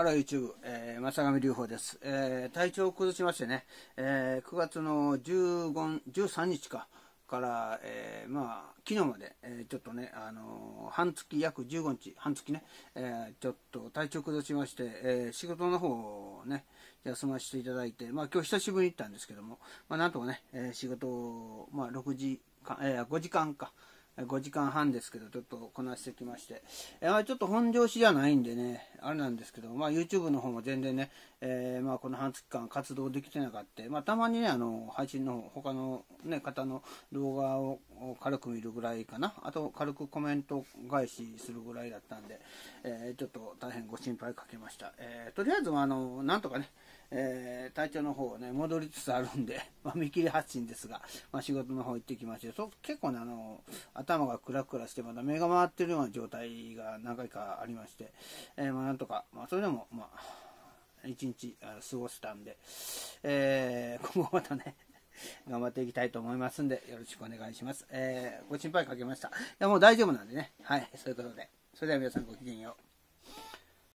ハロー YouTube、えー、正上隆法です、えー、体調を崩しましてね、えー、9月の1 3日か、から、えー、まあ、昨日まで、えー、ちょっとね、あのー、半月、約15日、半月ね、えちょっと体調崩しまして、え仕事の方をね、休ませていただいて、まあ、今日久しぶりに行ったんですけども、まあ、なんとかね、え仕事を、まあ、6時間、え5時間か、5時間半ですけど、ちょっとこなしてきまして、えー、ちょっと本調子じゃないんでね、あれなんですけど、まあ、YouTube の方も全然ね、えー、まあ、この半月間活動できてなかった、まあ、たまにねあの配信の方他の、ね、方の動画を軽く見るぐらいかな。あと、軽くコメント返しするぐらいだったんで、えー、ちょっと大変ご心配かけました。えー、とりあえず、あの、なんとかね、えー、体調の方ね、戻りつつあるんで、まあ、見切り発信ですが、まあ、仕事の方行ってきまして、そ結構ね、あの、頭がクラクラして、まだ目が回ってるような状態が何回かありまして、えー、まあ、なんとか、まあ、それでも、まあ、一日過ごせたんで、えー、今後またね、頑張っていきたいと思いますんで、よろしくお願いします。えー、ご心配かけました。いや、もう大丈夫なんでね。はい、そういうことで。それでは皆さんごきげんよう。